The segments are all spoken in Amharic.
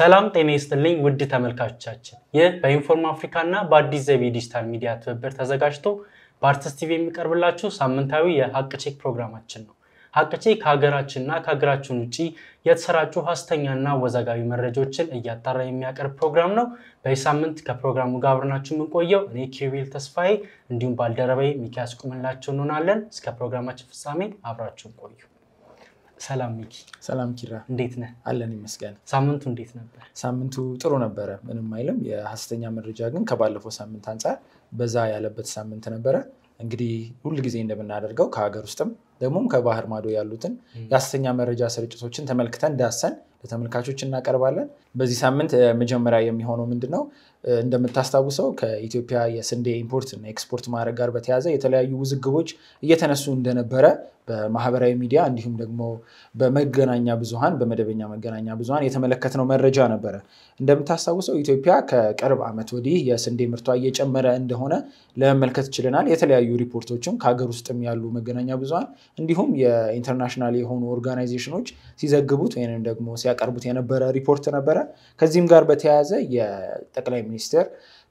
ሰላም ጤና ይስጥልኝ ውድ ተመልካቾቻችን፣ ይህ በኢንፎርም አፍሪካ እና በአዲስ ዘይቤ ዲጂታል ሚዲያ ትብብር ተዘጋጅቶ በአርትስ ቲቪ የሚቀርብላችሁ ሳምንታዊ የሀቅ ቼክ ፕሮግራማችን ነው። ሀቅ ቼክ ከሀገራችንና ከሀገራችን ውጭ የተሰራጩ ሀሰተኛና አወዛጋቢ መረጃዎችን እያጣራ የሚያቀርብ ፕሮግራም ነው። በዚህ ሳምንት ከፕሮግራሙ ጋር አብረናችሁ የምንቆየው እኔ ኪሩቤል ተስፋዬ እንዲሁም ባልደረባዬ ሚኪያስ ቁምላቸው እንሆናለን። እስከ ፕሮግራማችን ፍጻሜ አብራችሁን ቆዩ። ሰላም ሚኪ። ሰላም ኪራ፣ እንዴት ነህ? አለን ይመስገን። ሳምንቱ እንዴት ነበር? ሳምንቱ ጥሩ ነበረ፣ ምንም አይልም። የሀሰተኛ መረጃ ግን ከባለፈው ሳምንት አንጻር በዛ ያለበት ሳምንት ነበረ። እንግዲህ ሁል ጊዜ እንደምናደርገው ከሀገር ውስጥም ደግሞም ከባህር ማዶ ያሉትን የሀሰተኛ መረጃ ስርጭቶችን ተመልክተን ዳሰን ለተመልካቾች እናቀርባለን። በዚህ ሳምንት መጀመሪያ የሚሆነው ምንድን ነው? እንደምታስታውሰው ከኢትዮጵያ የስንዴ ኢምፖርት እና ኤክስፖርት ማድረግ ጋር በተያያዘ የተለያዩ ውዝግቦች እየተነሱ እንደነበረ በማህበራዊ ሚዲያ እንዲሁም ደግሞ በመገናኛ ብዙሃን በመደበኛ መገናኛ ብዙሃን የተመለከትነው መረጃ ነበረ። እንደምታስታውሰው ኢትዮጵያ ከቅርብ ዓመት ወዲህ የስንዴ ምርቷ እየጨመረ እንደሆነ ለመመልከት ችለናል። የተለያዩ ሪፖርቶችም ከሀገር ውስጥም ያሉ መገናኛ ብዙሃን እንዲሁም የኢንተርናሽናል የሆኑ ኦርጋናይዜሽኖች ሲዘግቡት ወይም ደግሞ ሲያቀርቡት የነበረ ሪፖርት ነበረ። ከዚህም ጋር በተያያዘ የጠቅላይ ሚኒስትር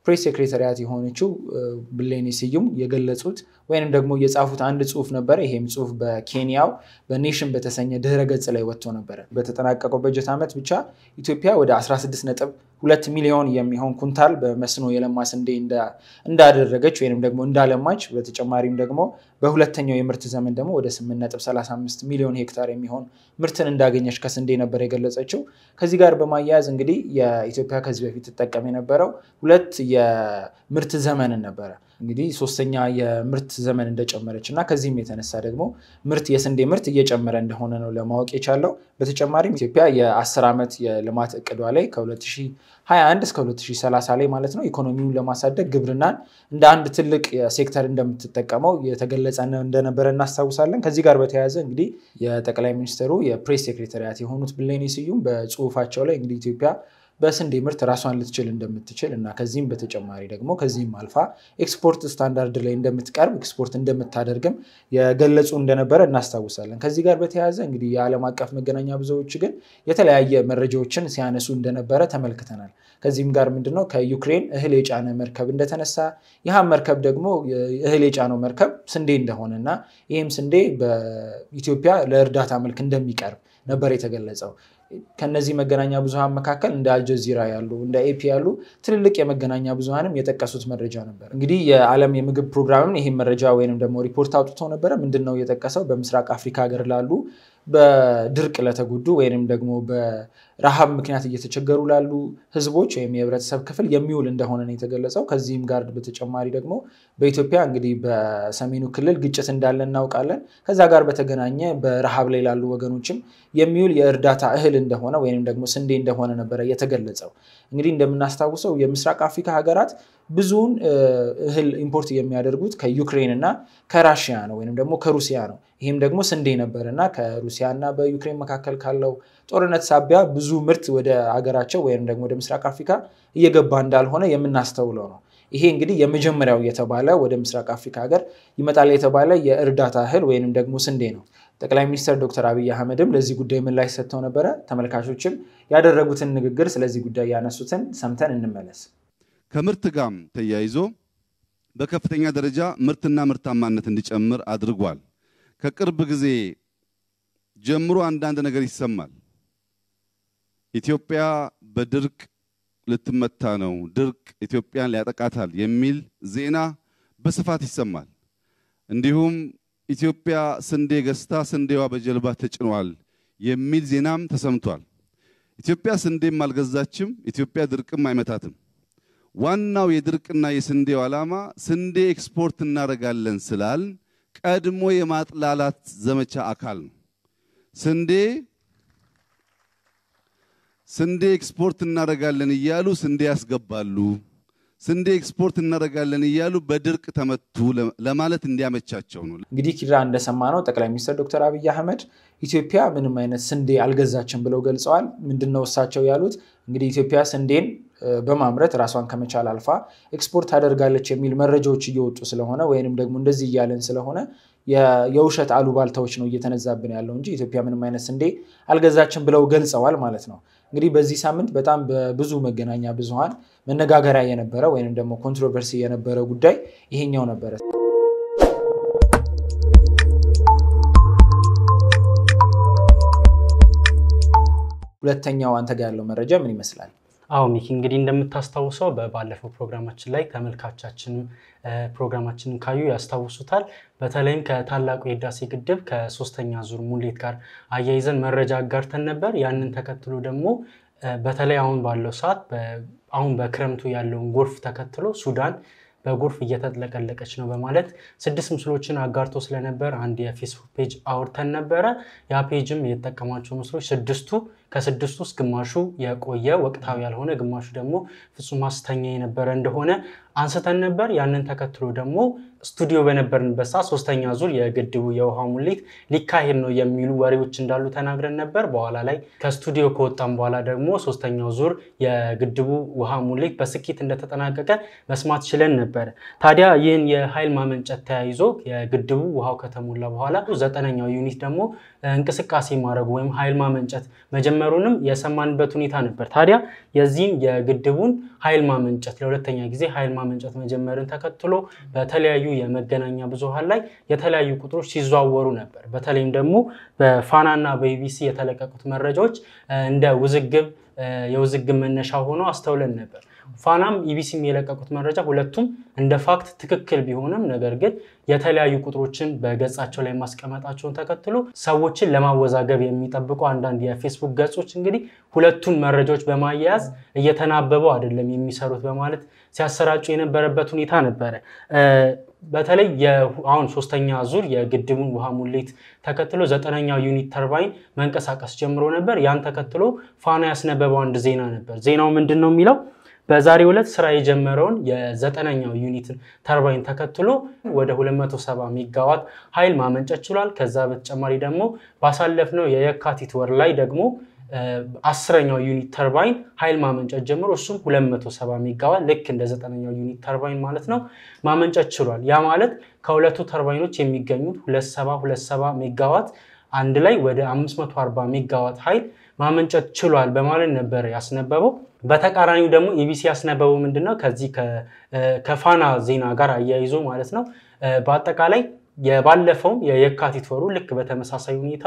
ፕሬስ ሴክሬታሪያት የሆነችው ብሌኒ ስዩም የገለጹት ወይንም ደግሞ የጻፉት አንድ ጽሁፍ ነበረ። ይሄም ጽሁፍ በኬንያው በኔሽን በተሰኘ ድህረ ገጽ ላይ ወጥቶ ነበረ። በተጠናቀቀው በጀት ዓመት ብቻ ኢትዮጵያ ወደ 16 ነጥብ ሁለት ሚሊዮን የሚሆን ኩንታል በመስኖ የለማ ስንዴ እንዳደረገች ወይም ደግሞ እንዳለማች በተጨማሪም ደግሞ በሁለተኛው የምርት ዘመን ደግሞ ወደ 8.35 ሚሊዮን ሄክታር የሚሆን ምርትን እንዳገኘች ከስንዴ ነበር የገለጸችው። ከዚህ ጋር በማያያዝ እንግዲህ የኢትዮጵያ ከዚህ በፊት ትጠቀም የነበረው ሁለት የምርት ዘመንን ነበረ። እንግዲህ ሶስተኛ የምርት ዘመን እንደጨመረች እና ከዚህም የተነሳ ደግሞ ምርት የስንዴ ምርት እየጨመረ እንደሆነ ነው ለማወቅ የቻለው። በተጨማሪም ኢትዮጵያ የአስር ዓመት የልማት እቅዷ ላይ ከ2021 እስከ 2030 ላይ ማለት ነው ኢኮኖሚውን ለማሳደግ ግብርናን እንደ አንድ ትልቅ ሴክተር እንደምትጠቀመው የተገለጸ እንደነበረ እናስታውሳለን። ከዚህ ጋር በተያያዘ እንግዲህ የጠቅላይ ሚኒስትሩ የፕሬስ ሴክሬታሪያት የሆኑት ብሌኔ ስዩም በጽሁፋቸው ላይ እንግዲህ ኢትዮጵያ በስንዴ ምርት ራሷን ልትችል እንደምትችል እና ከዚህም በተጨማሪ ደግሞ ከዚህም አልፋ ኤክስፖርት ስታንዳርድ ላይ እንደምትቀርብ ኤክስፖርት እንደምታደርግም የገለጹ እንደነበረ እናስታውሳለን። ከዚህ ጋር በተያያዘ እንግዲህ የዓለም አቀፍ መገናኛ ብዙዎች ግን የተለያየ መረጃዎችን ሲያነሱ እንደነበረ ተመልክተናል። ከዚህም ጋር ምንድነው ከዩክሬን እህል የጫነ መርከብ እንደተነሳ ይህም መርከብ ደግሞ እህል የጫነው መርከብ ስንዴ እንደሆነ እና ይህም ስንዴ በኢትዮጵያ ለእርዳታ መልክ እንደሚቀርብ ነበር የተገለጸው። ከነዚህ መገናኛ ብዙሃን መካከል እንደ አልጀዚራ ያሉ እንደ ኤፒ ያሉ ትልልቅ የመገናኛ ብዙሃንም የጠቀሱት መረጃ ነበር። እንግዲህ የዓለም የምግብ ፕሮግራምም ይህም መረጃ ወይም ደግሞ ሪፖርት አውጥቶ ነበረ። ምንድን ነው የጠቀሰው? በምስራቅ አፍሪካ ሀገር ላሉ በድርቅ ለተጎዱ ወይም ደግሞ በረሃብ ምክንያት እየተቸገሩ ላሉ ህዝቦች ወይም የህብረተሰብ ክፍል የሚውል እንደሆነ ነው የተገለጸው። ከዚህም ጋር በተጨማሪ ደግሞ በኢትዮጵያ እንግዲህ በሰሜኑ ክልል ግጭት እንዳለ እናውቃለን። ከዛ ጋር በተገናኘ በረሃብ ላይ ላሉ ወገኖችም የሚውል የእርዳታ እህል እንደሆነ ወይም ደግሞ ስንዴ እንደሆነ ነበረ የተገለጸው። እንግዲህ እንደምናስታውሰው የምስራቅ አፍሪካ ሀገራት ብዙውን እህል ኢምፖርት የሚያደርጉት ከዩክሬን እና ከራሽያ ነው ወይም ደግሞ ከሩሲያ ነው። ይህም ደግሞ ስንዴ ነበር እና ከሩሲያ እና በዩክሬን መካከል ካለው ጦርነት ሳቢያ ብዙ ምርት ወደ አገራቸው ወይም ደግሞ ወደ ምስራቅ አፍሪካ እየገባ እንዳልሆነ የምናስተውለው ነው። ይሄ እንግዲህ የመጀመሪያው የተባለ ወደ ምስራቅ አፍሪካ ሀገር ይመጣል የተባለ የእርዳታ እህል ወይንም ደግሞ ስንዴ ነው። ጠቅላይ ሚኒስትር ዶክተር አብይ አህመድም ለዚህ ጉዳይ ምላሽ ሰጥተው ነበረ። ተመልካቾችም ያደረጉትን ንግግር ስለዚህ ጉዳይ ያነሱትን ሰምተን እንመለስ። ከምርት ጋም ተያይዞ በከፍተኛ ደረጃ ምርትና ምርታማነት እንዲጨምር አድርጓል። ከቅርብ ጊዜ ጀምሮ አንዳንድ ነገር ይሰማል። ኢትዮጵያ በድርቅ ልትመታ ነው፣ ድርቅ ኢትዮጵያን ሊያጠቃታል የሚል ዜና በስፋት ይሰማል። እንዲሁም ኢትዮጵያ ስንዴ ገዝታ ስንዴዋ በጀልባ ተጭኗል የሚል ዜናም ተሰምቷል። ኢትዮጵያ ስንዴም አልገዛችም፣ ኢትዮጵያ ድርቅም አይመታትም። ዋናው የድርቅና የስንዴው ዓላማ ስንዴ ኤክስፖርት እናደርጋለን ስላል ቀድሞ የማጥላላት ዘመቻ አካል ነው። ስንዴ ስንዴ ኤክስፖርት እናደርጋለን እያሉ ስንዴ ያስገባሉ። ስንዴ ኤክስፖርት እናደርጋለን እያሉ በድርቅ ተመቱ ለማለት እንዲያመቻቸው ነው። እንግዲህ ኪራ እንደሰማ ነው ጠቅላይ ሚኒስትር ዶክተር አብይ አህመድ ኢትዮጵያ ምንም አይነት ስንዴ አልገዛችም ብለው ገልጸዋል። ምንድን ነው እሳቸው ያሉት? እንግዲህ ኢትዮጵያ ስንዴን በማምረት ራሷን ከመቻል አልፋ ኤክስፖርት ታደርጋለች የሚል መረጃዎች እየወጡ ስለሆነ ወይንም ደግሞ እንደዚህ እያለን ስለሆነ የውሸት አሉባልታዎች ነው እየተነዛብን ያለው እንጂ ኢትዮጵያ ምንም አይነት ስንዴ አልገዛችም ብለው ገልጸዋል ማለት ነው። እንግዲህ በዚህ ሳምንት በጣም በብዙ መገናኛ ብዙሃን መነጋገሪያ የነበረ ወይንም ደግሞ ኮንትሮቨርሲ የነበረ ጉዳይ ይሄኛው ነበረ። ሁለተኛው አንተ ጋር ያለው መረጃ ምን ይመስላል? አዎ ሚኪ እንግዲህ እንደምታስታውሰው በባለፈው ፕሮግራማችን ላይ ተመልካቻችንም ፕሮግራማችንን ካዩ ያስታውሱታል። በተለይም ከታላቁ የህዳሴ ግድብ ከሶስተኛ ዙር ሙሌት ጋር አያይዘን መረጃ አጋርተን ነበር። ያንን ተከትሎ ደግሞ በተለይ አሁን ባለው ሰዓት አሁን በክረምቱ ያለውን ጎርፍ ተከትሎ ሱዳን በጎርፍ እየተጥለቀለቀች ነው በማለት ስድስት ምስሎችን አጋርቶ ስለነበር አንድ የፌስቡክ ፔጅ አውርተን ነበረ። ያ ፔጅም የተጠቀማቸው ምስሎች ስድስቱ ከስድስቱ ውስጥ ግማሹ የቆየ ወቅታዊ ያልሆነ፣ ግማሹ ደግሞ ፍጹም ሐሰተኛ የነበረ እንደሆነ አንስተን ነበር። ያንን ተከትሎ ደግሞ ስቱዲዮ በነበርንበት ሰዓት ሶስተኛ ዙር የግድቡ የውሃ ሙሌት ሊካሄድ ነው የሚሉ ወሬዎች እንዳሉ ተናግረን ነበር። በኋላ ላይ ከስቱዲዮ ከወጣም በኋላ ደግሞ ሶስተኛው ዙር የግድቡ ውሃ ሙሌት በስኬት እንደተጠናቀቀ መስማት ችለን ነበር። ታዲያ ይህን የኃይል ማመንጨት ተያይዞ የግድቡ ውሃው ከተሞላ በኋላ ዘጠነኛው ዩኒት ደግሞ እንቅስቃሴ ማድረጉ ወይም ኃይል ማመንጨት መጀመ መጀመሩንም የሰማንበት ሁኔታ ነበር። ታዲያ የዚህም የግድቡን ኃይል ማመንጨት ለሁለተኛ ጊዜ ኃይል ማመንጨት መጀመርን ተከትሎ በተለያዩ የመገናኛ ብዙሃን ላይ የተለያዩ ቁጥሮች ሲዘዋወሩ ነበር። በተለይም ደግሞ በፋናና በኢቢሲ የተለቀቁት መረጃዎች እንደ ውዝግብ የውዝግብ መነሻ ሆኖ አስተውለን ነበር። ፋናም ኢቢሲም የለቀቁት መረጃ ሁለቱም እንደ ፋክት ትክክል ቢሆንም ነገር ግን የተለያዩ ቁጥሮችን በገጻቸው ላይ ማስቀመጣቸውን ተከትሎ ሰዎችን ለማወዛገብ የሚጠብቁ አንዳንድ የፌስቡክ ገጾች እንግዲህ ሁለቱን መረጃዎች በማያያዝ እየተናበበው አይደለም የሚሰሩት በማለት ሲያሰራጩ የነበረበት ሁኔታ ነበረ። በተለይ አሁን ሶስተኛ ዙር የግድቡን ውሃ ሙሌት ተከትሎ ዘጠነኛው ዩኒት ተርባይን መንቀሳቀስ ጀምሮ ነበር። ያን ተከትሎ ፋና ያስነበበው አንድ ዜና ነበር። ዜናው ምንድን ነው የሚለው በዛሬው ዕለት ስራ የጀመረውን የዘጠነኛው ዩኒት ተርባይን ተከትሎ ወደ 270 ሚጋዋት ኃይል ማመንጨት ችሏል። ከዛ በተጨማሪ ደግሞ ባሳለፍነው የየካቲት ወር ላይ ደግሞ አስረኛው ዩኒት ተርባይን ኃይል ማመንጨት ጀምሮ እሱም 270 ሚጋዋት ልክ እንደ ዘጠነኛው ዩኒት ተርባይን ማለት ነው ማመንጨት ችሏል። ያ ማለት ከሁለቱ ተርባይኖች የሚገኙት 270 ሚጋዋት አንድ ላይ ወደ 540 ሚጋዋት ኃይል ማመንጨት ችሏል በማለት ነበረ ያስነበበው። በተቃራኒው ደግሞ ኢቢሲ ያስነበበው ምንድነው ከዚህ ከፋና ዜና ጋር አያይዞ ማለት ነው በአጠቃላይ የባለፈውም የየካቲት ወሩ ልክ በተመሳሳይ ሁኔታ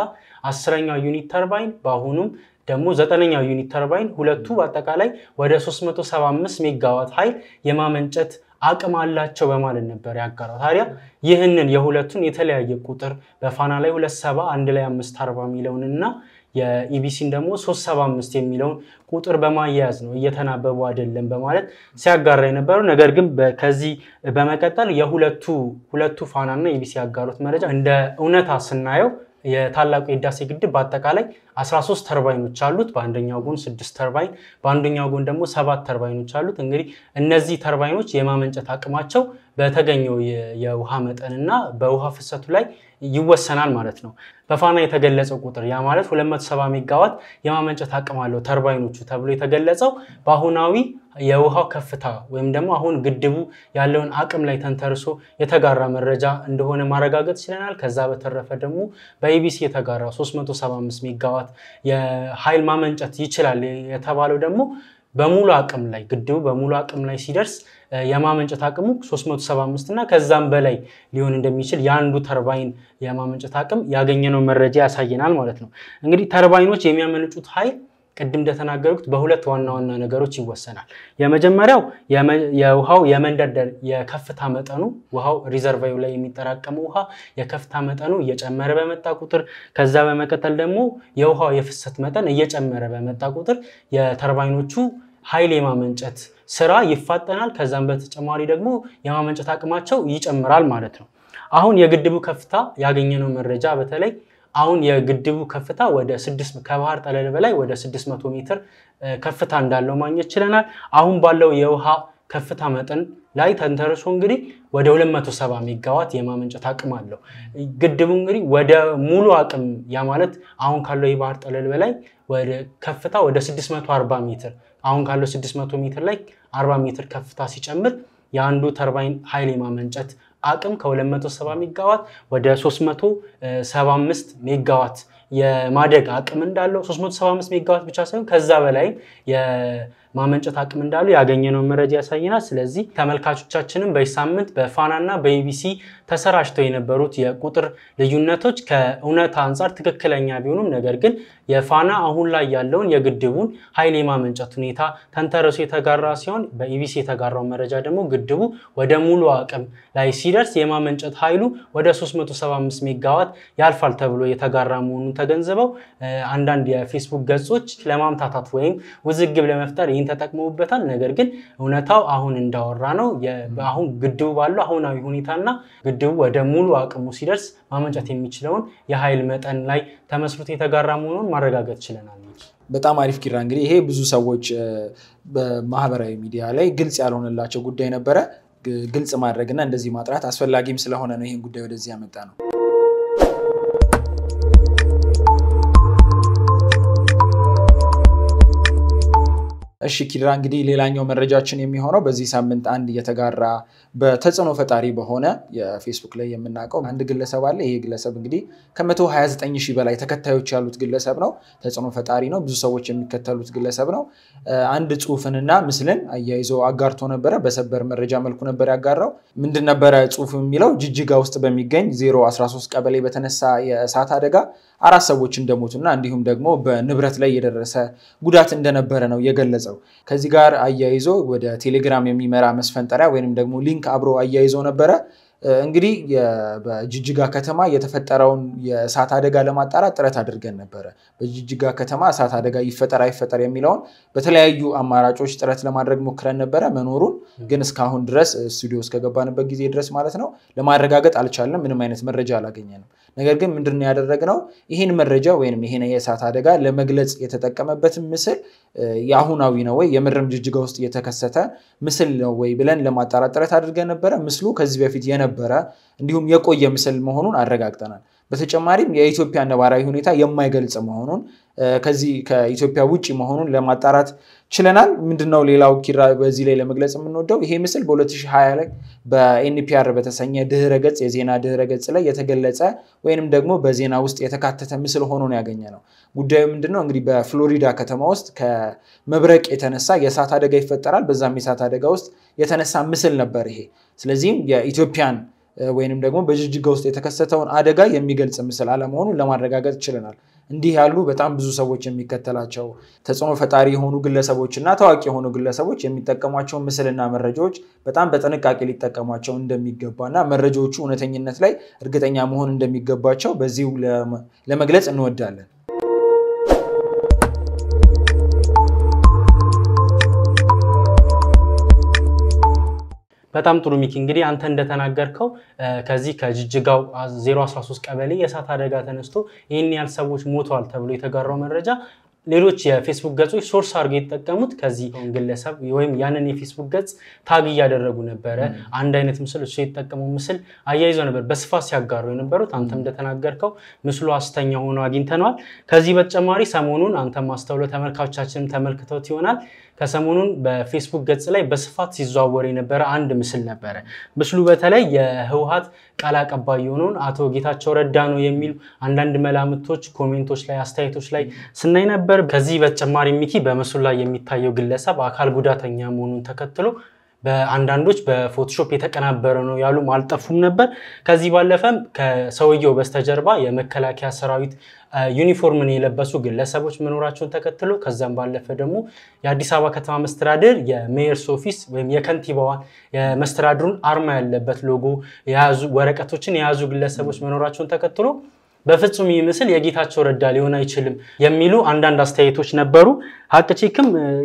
አስረኛው ዩኒት ተርባይን በአሁኑም ደግሞ ዘጠነኛው ዩኒት ተርባይን ሁለቱ በአጠቃላይ ወደ 375 ሜጋዋት ኃይል የማመንጨት አቅም አላቸው በማለት ነበር ያጋራው። ታዲያ ይህንን የሁለቱን የተለያየ ቁጥር በፋና ላይ 27 1 ላይ 5 40 የሚለውን እና የኢቢሲን ደግሞ 375 የሚለውን ቁጥር በማያያዝ ነው እየተናበቡ አይደለም በማለት ሲያጋራ የነበረው። ነገር ግን ከዚህ በመቀጠል የሁለቱ ሁለቱ ፋናና ኢቢሲ ያጋሩት መረጃ እንደ እውነታ ስናየው የታላቁ የህዳሴ ግድብ በአጠቃላይ 13 ተርባይኖች አሉት። በአንደኛው ጎን 6 ተርባይን፣ በአንደኛው ጎን ደግሞ ሰባት ተርባይኖች አሉት። እንግዲህ እነዚህ ተርባይኖች የማመንጨት አቅማቸው በተገኘው የውሃ መጠንና በውሃ ፍሰቱ ላይ ይወሰናል ማለት ነው። በፋና የተገለጸው ቁጥር ያ ማለት 270 ሜጋዋት የማመንጨት አቅም አለው ተርባይኖቹ ተብሎ የተገለጸው በአሁናዊ የውሃው ከፍታ ወይም ደግሞ አሁን ግድቡ ያለውን አቅም ላይ ተንተርሶ የተጋራ መረጃ እንደሆነ ማረጋገጥ ችለናል። ከዛ በተረፈ ደግሞ በኢቢሲ የተጋራ 375 ሜጋዋት መገንባት የኃይል ማመንጨት ይችላል የተባለው ደግሞ በሙሉ አቅም ላይ ግድቡ በሙሉ አቅም ላይ ሲደርስ የማመንጨት አቅሙ 375 እና ከዛም በላይ ሊሆን እንደሚችል የአንዱ ተርባይን የማመንጨት አቅም ያገኘነው መረጃ ያሳየናል ማለት ነው። እንግዲህ ተርባይኖች የሚያመነጩት ኃይል ቅድም እንደተናገርኩት በሁለት ዋና ዋና ነገሮች ይወሰናል። የመጀመሪያው የውሃው የመንደርደር የከፍታ መጠኑ ውሃው ሪዘርቫዩ ላይ የሚጠራቀመው ውሃ የከፍታ መጠኑ እየጨመረ በመጣ ቁጥር፣ ከዛ በመቀጠል ደግሞ የውሃው የፍሰት መጠን እየጨመረ በመጣ ቁጥር የተርባይኖቹ ኃይል የማመንጨት ስራ ይፋጠናል። ከዛም በተጨማሪ ደግሞ የማመንጨት አቅማቸው ይጨምራል ማለት ነው። አሁን የግድቡ ከፍታ ያገኘነው መረጃ በተለይ አሁን የግድቡ ከፍታ ወደ ከባህር ጠለል በላይ ወደ 600 ሜትር ከፍታ እንዳለው ማግኘት ችለናል። አሁን ባለው የውሃ ከፍታ መጠን ላይ ተንተርሶ እንግዲህ ወደ 270 ሜጋዋት የማመንጨት አቅም አለው። ግድቡ እንግዲህ ወደ ሙሉ አቅም ያ ማለት አሁን ካለው የባህር ጠለል በላይ ከፍታ ወደ 640 ሜትር አሁን ካለው 600 ሜትር ላይ 40 ሜትር ከፍታ ሲጨምር የአንዱ ተርባይን ኃይል የማመንጨት አቅም ከ270 ሜጋዋት ወደ 375 ሜጋዋት የማደግ አቅም እንዳለው 375 ሜጋዋት ብቻ ሳይሆን ከዛ በላይ የማመንጨት አቅም እንዳለው ያገኘነውን መረጃ ያሳየናል። ስለዚህ ተመልካቾቻችንም በዚህ ሳምንት በፋና እና በኢቢሲ ተሰራጭተው የነበሩት የቁጥር ልዩነቶች ከእውነት አንጻር ትክክለኛ ቢሆኑም ነገር ግን የፋና አሁን ላይ ያለውን የግድቡን ኃይል የማመንጨት ሁኔታ ተንተርሶ የተጋራ ሲሆን በኢቢሲ የተጋራው መረጃ ደግሞ ግድቡ ወደ ሙሉ አቅም ላይ ሲደርስ የማመንጨት ኃይሉ ወደ 375 ሜጋዋት ያልፋል ተብሎ የተጋራ መሆኑን ተገንዝበው አንዳንድ የፌስቡክ ገጾች ለማምታታት ወይም ውዝግብ ለመፍጠር ይህን ተጠቅመውበታል። ነገር ግን እውነታው አሁን እንዳወራ ነው። አሁን ግድቡ ባለው አሁናዊ ሁኔታና ግድቡ ወደ ሙሉ አቅሙ ሲደርስ ማመንጨት የሚችለውን የኃይል መጠን ላይ ተመስርቶ የተጋራ መሆኑን ማረጋገጥ ችለናል። በጣም አሪፍ ኪራ። እንግዲህ ይሄ ብዙ ሰዎች በማህበራዊ ሚዲያ ላይ ግልጽ ያልሆነላቸው ጉዳይ ነበረ። ግልጽ ማድረግና እንደዚህ ማጥራት አስፈላጊም ስለሆነ ነው ይህን ጉዳይ ወደዚህ ያመጣ ነው። እሺ ኪራ፣ እንግዲህ ሌላኛው መረጃችን የሚሆነው በዚህ ሳምንት አንድ የተጋራ በተጽዕኖ ፈጣሪ በሆነ የፌስቡክ ላይ የምናውቀው አንድ ግለሰብ አለ። ይሄ ግለሰብ እንግዲህ ከ129 ሺህ በላይ ተከታዮች ያሉት ግለሰብ ነው። ተጽዕኖ ፈጣሪ ነው። ብዙ ሰዎች የሚከተሉት ግለሰብ ነው። አንድ ጽሁፍንና ምስልን አያይዞ አጋርቶ ነበረ። በሰበር መረጃ መልኩ ነበር ያጋራው። ምንድን ነበረ ጽሁፍ የሚለው? ጅጅጋ ውስጥ በሚገኝ 013 ቀበሌ በተነሳ የእሳት አደጋ አራት ሰዎች እንደሞቱና እንዲሁም ደግሞ በንብረት ላይ የደረሰ ጉዳት እንደነበረ ነው የገለጸው። የምንገዛው። ከዚህ ጋር አያይዞ ወደ ቴሌግራም የሚመራ መስፈንጠሪያ ወይንም ደግሞ ሊንክ አብሮ አያይዞ ነበረ። እንግዲህ በጅጅጋ ከተማ የተፈጠረውን የእሳት አደጋ ለማጣራት ጥረት አድርገን ነበረ። በጅጅጋ ከተማ እሳት አደጋ ይፈጠር አይፈጠር የሚለውን በተለያዩ አማራጮች ጥረት ለማድረግ ሞክረን ነበረ። መኖሩን ግን እስካሁን ድረስ ስቱዲዮ እስከገባንበት ጊዜ ድረስ ማለት ነው ለማረጋገጥ አልቻለም። ምንም አይነት መረጃ አላገኘንም። ነገር ግን ምንድን ያደረግነው ይህን መረጃ ወይም ይህን የእሳት አደጋ ለመግለጽ የተጠቀመበትን ምስል የአሁናዊ ነው ወይ የምድርም ጅጅጋ ውስጥ የተከሰተ ምስል ነው ወይ ብለን ለማጣራት ጥረት አድርገን ነበረ። ምስሉ ከዚህ በፊት የነበረ እንዲሁም የቆየ ምስል መሆኑን አረጋግጠናል። በተጨማሪም የኢትዮጵያ ነባራዊ ሁኔታ የማይገልጽ መሆኑን ከዚህ ከኢትዮጵያ ውጭ መሆኑን ለማጣራት ችለናል። ምንድነው ሌላው ኪራ በዚህ ላይ ለመግለጽ የምንወደው ይሄ ምስል በ2020 ላይ በኤንፒአር በተሰኘ ድህረ ገጽ የዜና ድህረ ገጽ ላይ የተገለጸ ወይንም ደግሞ በዜና ውስጥ የተካተተ ምስል ሆኖ ነው ያገኘ ነው። ጉዳዩ ምንድነው እንግዲህ በፍሎሪዳ ከተማ ውስጥ ከመብረቅ የተነሳ የእሳት አደጋ ይፈጠራል። በዛም የእሳት አደጋ ውስጥ የተነሳ ምስል ነበር ይሄ። ስለዚህም የኢትዮጵያን ወይንም ደግሞ በጅጅጋ ውስጥ የተከሰተውን አደጋ የሚገልጽ ምስል አለመሆኑን ለማረጋገጥ ችለናል። እንዲህ ያሉ በጣም ብዙ ሰዎች የሚከተላቸው ተጽዕኖ ፈጣሪ የሆኑ ግለሰቦች እና ታዋቂ የሆኑ ግለሰቦች የሚጠቀሟቸው ምስልና መረጃዎች በጣም በጥንቃቄ ሊጠቀሟቸው እንደሚገባ እና መረጃዎቹ እውነተኝነት ላይ እርግጠኛ መሆን እንደሚገባቸው በዚሁ ለመግለጽ እንወዳለን። በጣም ጥሩ ሚኪ፣ እንግዲህ አንተ እንደተናገርከው ከዚህ ከጅጅጋው 013 ቀበሌ የእሳት አደጋ ተነስቶ ይህን ያህል ሰዎች ሞተዋል ተብሎ የተጋራው መረጃ ሌሎች የፌስቡክ ገጾች ሶርስ አድርገው የተጠቀሙት ከዚህ ግለሰብ ወይም ያንን የፌስቡክ ገጽ ታግ እያደረጉ ነበረ። አንድ አይነት ምስል እሱ የተጠቀመው ምስል አያይዞ ነበር በስፋት ሲያጋሩ የነበሩት። አንተም እንደተናገርከው ምስሉ አስተኛ ሆኖ አግኝተነዋል። ከዚህ በተጨማሪ ሰሞኑን አንተም ማስተውሎ ተመልካቾቻችንም ተመልክተውት ይሆናል ከሰሞኑን በፌስቡክ ገጽ ላይ በስፋት ሲዘዋወር የነበረ አንድ ምስል ነበረ። ምስሉ በተለይ የህወሀት ቃል አቀባይ የሆነውን አቶ ጌታቸው ረዳ ነው የሚሉ አንዳንድ መላምቶች፣ ኮሜንቶች ላይ አስተያየቶች ላይ ስናይ ነበር። ከዚህ በተጨማሪ ሚኪ በምስሉ ላይ የሚታየው ግለሰብ አካል ጉዳተኛ መሆኑን ተከትሎ በአንዳንዶች በፎቶሾፕ የተቀናበረ ነው ያሉም አልጠፉም ነበር። ከዚህ ባለፈም ከሰውየው በስተጀርባ የመከላከያ ሰራዊት ዩኒፎርምን የለበሱ ግለሰቦች መኖራቸውን ተከትሎ ከዛም ባለፈ ደግሞ የአዲስ አበባ ከተማ መስተዳድር የሜየርስ ኦፊስ ወይም የከንቲባዋ የመስተዳድሩን አርማ ያለበት ሎጎ የያዙ ወረቀቶችን የያዙ ግለሰቦች መኖራቸውን ተከትሎ በፍጹም ይህ ምስል የጌታቸው ረዳ ሊሆን አይችልም የሚሉ አንዳንድ አስተያየቶች ነበሩ። ሀቅ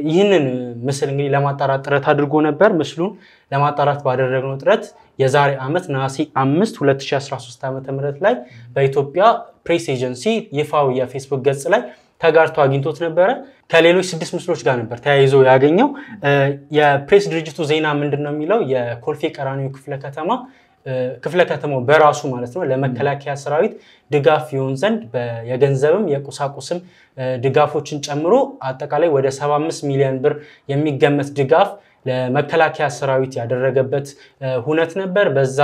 ይህንን ምስል እንግዲህ ለማጣራት ጥረት አድርጎ ነበር። ምስሉን ለማጣራት ባደረግነው ጥረት የዛሬ ዓመት ነሐሴ 5 2013 ዓ ም ላይ በኢትዮጵያ ፕሬስ ኤጀንሲ ይፋዊ የፌስቡክ ገጽ ላይ ተጋርቶ አግኝቶት ነበረ። ከሌሎች ስድስት ምስሎች ጋር ነበር ተያይዞ ያገኘው። የፕሬስ ድርጅቱ ዜና ምንድን ነው የሚለው የኮልፌ ቀራኒዮ ክፍለ ከተማ ክፍለ ከተማው በራሱ ማለት ነው ለመከላከያ ሰራዊት ድጋፍ ይሆን ዘንድ የገንዘብም የቁሳቁስም ድጋፎችን ጨምሮ አጠቃላይ ወደ 75 ሚሊዮን ብር የሚገመት ድጋፍ ለመከላከያ ሰራዊት ያደረገበት ሁነት ነበር። በዛ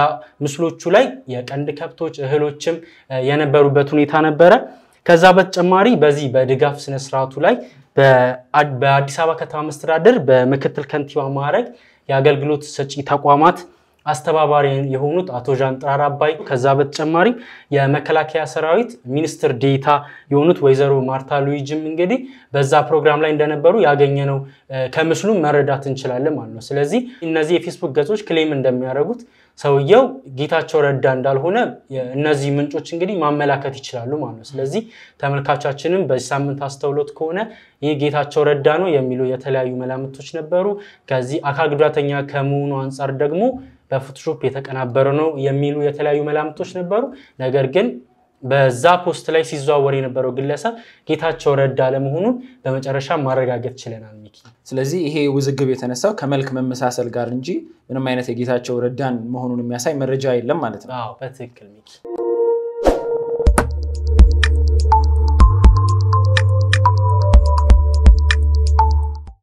ምስሎቹ ላይ የቀንድ ከብቶች እህሎችም የነበሩበት ሁኔታ ነበረ። ከዛ በተጨማሪ በዚህ በድጋፍ ስነስርዓቱ ላይ በአዲስ አበባ ከተማ መስተዳደር በምክትል ከንቲባ ማዕረግ የአገልግሎት ሰጪ ተቋማት አስተባባሪ የሆኑት አቶ ዣን ጥራር አባይ፣ ከዛ በተጨማሪ የመከላከያ ሰራዊት ሚኒስትር ዴታ የሆኑት ወይዘሮ ማርታ ሉዊጅም እንግዲህ በዛ ፕሮግራም ላይ እንደነበሩ ያገኘነው ከምስሉ መረዳት እንችላለን ማለት ነው። ስለዚህ እነዚህ የፌስቡክ ገጾች ክሌም እንደሚያደርጉት ሰውየው ጌታቸው ረዳ እንዳልሆነ እነዚህ ምንጮች እንግዲህ ማመላከት ይችላሉ ማለት ነው። ስለዚህ ተመልካቻችንም በዚህ ሳምንት አስተውሎት ከሆነ ይህ ጌታቸው ረዳ ነው የሚሉ የተለያዩ መላምቶች ነበሩ። ከዚህ አካል ጉዳተኛ ከመሆኑ አንጻር ደግሞ በፎቶሾፕ የተቀናበረ ነው የሚሉ የተለያዩ መላምቶች ነበሩ። ነገር ግን በዛ ፖስት ላይ ሲዘዋወር የነበረው ግለሰብ ጌታቸው ረዳ ለመሆኑን በመጨረሻ ማረጋገጥ ችለናል። ሚኪ፣ ስለዚህ ይሄ ውዝግብ የተነሳው ከመልክ መመሳሰል ጋር እንጂ ምንም አይነት የጌታቸው ረዳን መሆኑን የሚያሳይ መረጃ የለም ማለት ነው። በትክክል ሚኪ።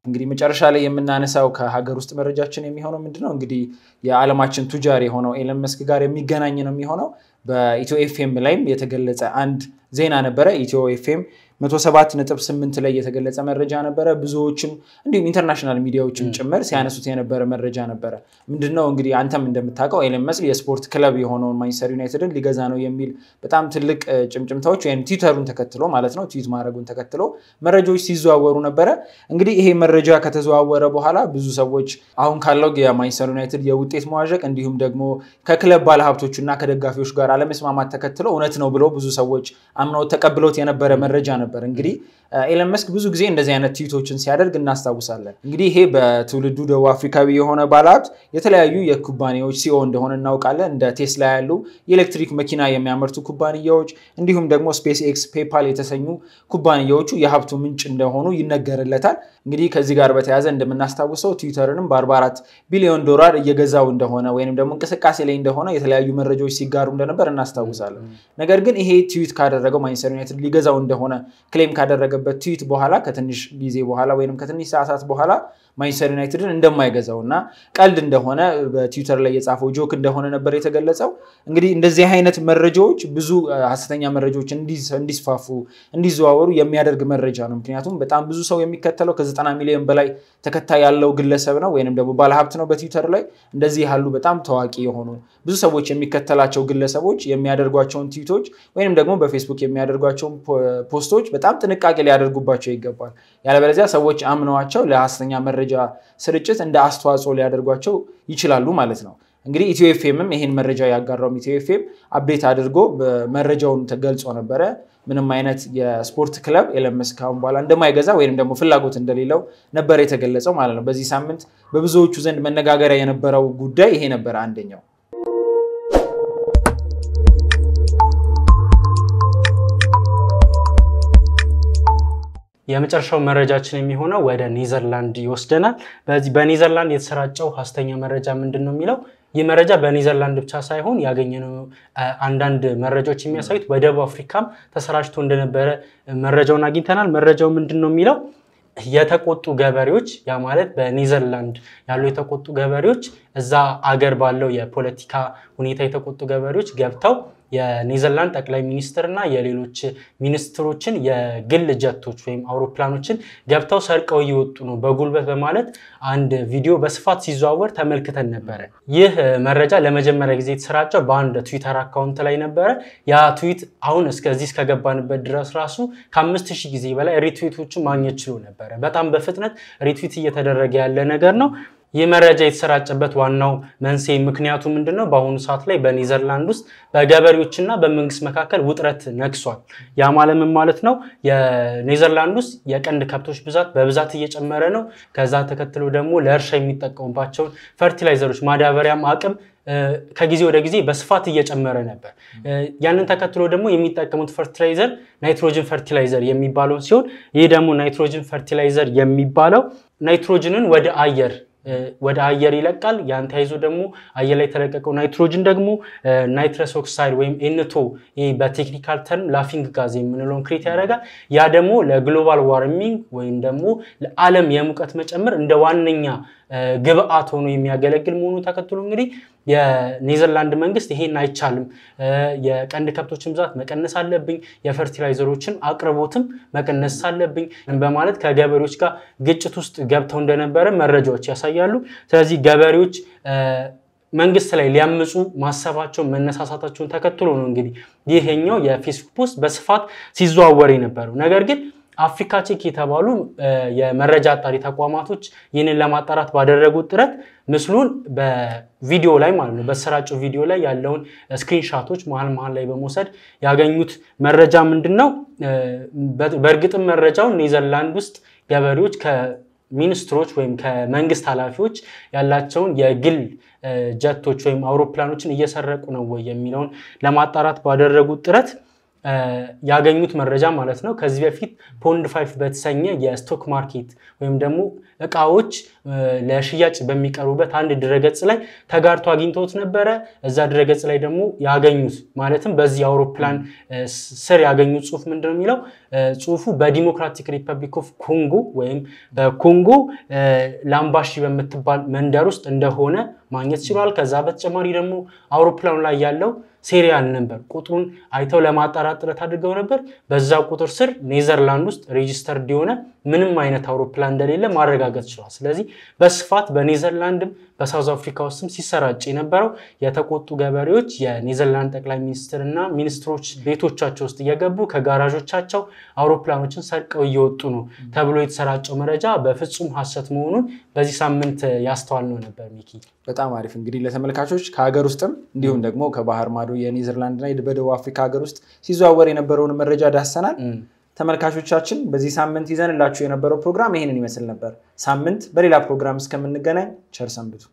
እንግዲህ መጨረሻ ላይ የምናነሳው ከሀገር ውስጥ መረጃችን የሚሆነው ምንድነው እንግዲህ የዓለማችን ቱጃር የሆነው ኤለን መስክ ጋር የሚገናኝ ነው የሚሆነው። በኢትዮ ኤፍኤም ላይም የተገለጸ አንድ ዜና ነበረ። ኢትዮ ኤፍኤም 178 ላይ የተገለጸ መረጃ ነበረ። ብዙዎችም እንዲሁም ኢንተርናሽናል ሚዲያዎችም ጭምር ሲያነሱት የነበረ መረጃ ነበረ። ምንድነው እንግዲህ አንተም እንደምታውቀው ኤለን መስል የስፖርት ክለብ የሆነውን ማንቸስተር ዩናይትድን ሊገዛ ነው የሚል በጣም ትልቅ ጭምጭምታዎች ወይም ትዊተሩን ተከትሎ ማለት ነው ትዊት ማድረጉን ተከትሎ መረጃዎች ሲዘዋወሩ ነበረ። እንግዲህ ይሄ መረጃ ከተዘዋወረ በኋላ ብዙ ሰዎች አሁን ካለው የማንቸስተር ዩናይትድ የውጤት መዋዠቅ እንዲሁም ደግሞ ከክለብ ባለሀብቶችና እና ከደጋፊዎች ጋር አለመስማማት ተከትሎ እውነት ነው ብሎ ብዙ ሰዎች አምነው ተቀብለውት የነበረ መረጃ ነበር ነበር እንግዲህ ኤለን መስክ ብዙ ጊዜ እንደዚህ አይነት ትዊቶችን ሲያደርግ እናስታውሳለን እንግዲህ ይሄ በትውልዱ ደቡብ አፍሪካዊ የሆነ ባለሀብት የተለያዩ የኩባንያዎች ሲኦ እንደሆነ እናውቃለን እንደ ቴስላ ያሉ የኤሌክትሪክ መኪና የሚያመርቱ ኩባንያዎች እንዲሁም ደግሞ ስፔስ ኤክስ ፔፓል የተሰኙ ኩባንያዎቹ የሀብቱ ምንጭ እንደሆኑ ይነገርለታል እንግዲህ ከዚህ ጋር በተያያዘ እንደምናስታውሰው ትዊተርንም በ44 ቢሊዮን ዶላር እየገዛው እንደሆነ ወይም ደግሞ እንቅስቃሴ ላይ እንደሆነ የተለያዩ መረጃዎች ሲጋሩ እንደነበር እናስታውሳለን። ነገር ግን ይሄ ትዊት ካደረገው ማንቸስተር ዩናይትድ ሊገዛው እንደሆነ ክሌም ካደረገበት ትዊት በኋላ ከትንሽ ጊዜ በኋላ ወይም ከትንሽ ሰዓታት በኋላ ማንቸስተር ዩናይትድን እንደማይገዛው እና ቀልድ እንደሆነ በትዊተር ላይ የጻፈው ጆክ እንደሆነ ነበር የተገለጸው። እንግዲህ እንደዚህ አይነት መረጃዎች ብዙ ሀሰተኛ መረጃዎች እንዲስፋፉ እንዲዘዋወሩ የሚያደርግ መረጃ ነው። ምክንያቱም በጣም ብዙ ሰው የሚከተለው ከዘጠና ሚሊዮን በላይ ተከታይ ያለው ግለሰብ ነው ወይንም ደግሞ ባለሀብት ነው በትዊተር ላይ እንደዚህ ያሉ በጣም ታዋቂ የሆኑ ብዙ ሰዎች የሚከተላቸው ግለሰቦች የሚያደርጓቸውን ትዊቶች ወይንም ደግሞ በፌስቡክ የሚያደርጓቸውን ፖስቶች በጣም ጥንቃቄ ሊያደርጉባቸው ይገባል። ያለበለዚያ ሰዎች አምነዋቸው ለሐሰተኛ መረጃ ስርጭት እንደ አስተዋጽኦ ሊያደርጓቸው ይችላሉ ማለት ነው። እንግዲህ ኢትዮ ኤፍኤምም ይሄን መረጃ ያጋራውም ኢትዮ ኤፍኤም አፕዴት አድርጎ መረጃውን ተገልጾ ነበረ። ምንም አይነት የስፖርት ክለብ ኤለምስ ካሁን በኋላ እንደማይገዛ ወይም ደግሞ ፍላጎት እንደሌለው ነበረ የተገለጸው ማለት ነው። በዚህ ሳምንት በብዙዎቹ ዘንድ መነጋገሪያ የነበረው ጉዳይ ይሄ ነበረ አንደኛው። የመጨረሻው መረጃችን የሚሆነው ወደ ኔዘርላንድ ይወስደናል። በዚህ በኔዘርላንድ የተሰራጨው ሀሰተኛ መረጃ ምንድን ነው የሚለው ይህ መረጃ በኔዘርላንድ ብቻ ሳይሆን ያገኘነው አንዳንድ መረጃዎች የሚያሳዩት በደቡብ አፍሪካም ተሰራጭቶ እንደነበረ መረጃውን አግኝተናል። መረጃው ምንድን ነው የሚለው የተቆጡ ገበሬዎች ያ ማለት በኔዘርላንድ ያሉ የተቆጡ ገበሬዎች እዛ አገር ባለው የፖለቲካ ሁኔታ የተቆጡ ገበሬዎች ገብተው የኔዘርላንድ ጠቅላይ ሚኒስትር እና የሌሎች ሚኒስትሮችን የግል ጀቶች ወይም አውሮፕላኖችን ገብተው ሰርቀው እየወጡ ነው በጉልበት በማለት አንድ ቪዲዮ በስፋት ሲዘዋወር ተመልክተን ነበረ። ይህ መረጃ ለመጀመሪያ ጊዜ የተሰራጨው በአንድ ትዊተር አካውንት ላይ ነበረ። ያ ትዊት አሁን እስከዚህ እስከገባንበት ድረስ ራሱ ከአምስት ሺህ ጊዜ በላይ ሪትዊቶችን ማግኘት ችሎ ነበረ። በጣም በፍጥነት ሪትዊት እየተደረገ ያለ ነገር ነው። ይህ መረጃ የተሰራጨበት ዋናው መንስኤ ምክንያቱ ምንድን ነው? በአሁኑ ሰዓት ላይ በኔዘርላንድ ውስጥ በገበሬዎችና በመንግስት መካከል ውጥረት ነግሷል። ያ ማለት ማለት ነው? የኔዘርላንድ ውስጥ የቀንድ ከብቶች ብዛት በብዛት እየጨመረ ነው። ከዛ ተከትሎ ደግሞ ለእርሻ የሚጠቀሙባቸውን ፈርቲላይዘሮች፣ ማዳበሪያም አቅም ከጊዜ ወደ ጊዜ በስፋት እየጨመረ ነበር። ያንን ተከትሎ ደግሞ የሚጠቀሙት ፈርቲላይዘር ናይትሮጅን ፈርቲላይዘር የሚባለውን ሲሆን ይህ ደግሞ ናይትሮጅን ፈርቲላይዘር የሚባለው ናይትሮጅንን ወደ አየር ወደ አየር ይለቃል። ያን ተያይዞ ደግሞ አየር ላይ የተለቀቀው ናይትሮጅን ደግሞ ናይትረስ ኦክሳይድ ወይም ኤንቶ በቴክኒካል ተርም ላፊንግ ጋዝ የምንለውን ክሬት ያደርጋል። ያ ደግሞ ለግሎባል ዋርሚንግ ወይም ደግሞ ለዓለም የሙቀት መጨመር እንደ ዋነኛ ግብአት ሆኖ የሚያገለግል መሆኑን ተከትሎ እንግዲህ የኔዘርላንድ መንግስት ይሄን አይቻልም፣ የቀንድ ከብቶችን ብዛት መቀነስ አለብኝ፣ የፈርቲላይዘሮችን አቅርቦትም መቀነስ አለብኝ በማለት ከገበሬዎች ጋር ግጭት ውስጥ ገብተው እንደነበረ መረጃዎች ያሳያሉ። ስለዚህ ገበሬዎች መንግስት ላይ ሊያምፁ ማሰባቸውን መነሳሳታቸውን ተከትሎ ነው እንግዲህ ይሄኛው የፌስቡክ ፖስት በስፋት ሲዘዋወር የነበረው ነገር ግን አፍሪካ ቼክ የተባሉ የመረጃ አጣሪ ተቋማቶች ይህንን ለማጣራት ባደረጉት ጥረት ምስሉን በቪዲዮ ላይ ማለት ነው በሰራጨው ቪዲዮ ላይ ያለውን ስክሪንሻቶች መሀል መሀል ላይ በመውሰድ ያገኙት መረጃ ምንድን ነው? በእርግጥም መረጃው ኔዘርላንድ ውስጥ ገበሬዎች ከሚኒስትሮች ወይም ከመንግስት ኃላፊዎች ያላቸውን የግል ጀቶች ወይም አውሮፕላኖችን እየሰረቁ ነው ወይ የሚለውን ለማጣራት ባደረጉት ጥረት ያገኙት መረጃ ማለት ነው ከዚህ በፊት ፖንድ ፋይፍ በተሰኘ የስቶክ ማርኬት ወይም ደግሞ እቃዎች ለሽያጭ በሚቀርቡበት አንድ ድረገጽ ላይ ተጋርቶ አግኝተውት ነበረ። እዛ ድረገጽ ላይ ደግሞ ያገኙት ማለትም በዚህ አውሮፕላን ስር ያገኙት ጽሁፍ ምንድነው የሚለው ጽሁፉ በዲሞክራቲክ ሪፐብሊክ ኦፍ ኮንጎ ወይም በኮንጎ ላምባሺ በምትባል መንደር ውስጥ እንደሆነ ማግኘት ችሏል። ከዛ በተጨማሪ ደግሞ አውሮፕላኑ ላይ ያለው ሴሪያል ነበር ቁጥሩን አይተው ለማጣራት ጥረት አድርገው ነበር። በዛ ቁጥር ስር ኔዘርላንድ ውስጥ ሬጂስተር የሆነ ምንም አይነት አውሮፕላን እንደሌለ ማረጋገጥ ችሏል። ስለዚህ በስፋት በኔዘርላንድም በሳውዝ አፍሪካ ውስጥም ሲሰራጭ የነበረው የተቆጡ ገበሬዎች የኔዘርላንድ ጠቅላይ ሚኒስትርና ሚኒስትሮች ቤቶቻቸው ውስጥ እየገቡ ከጋራዦቻቸው አውሮፕላኖችን ሰርቀው እየወጡ ነው ተብሎ የተሰራጨው መረጃ በፍጹም ሀሰት መሆኑን በዚህ ሳምንት ያስተዋል ነው ነበር ሚኪ በጣም አሪፍ እንግዲህ ለተመልካቾች ከሀገር ውስጥም እንዲሁም ደግሞ ከባህር ማዶ የኔዘርላንድና በደቡብ አፍሪካ ሀገር ውስጥ ሲዘዋወር የነበረውን መረጃ ዳሰናል። ተመልካቾቻችን በዚህ ሳምንት ይዘንላችሁ የነበረው ፕሮግራም ይህንን ይመስል ነበር። ሳምንት በሌላ ፕሮግራም እስከምንገናኝ ቸር ሰንብቱ።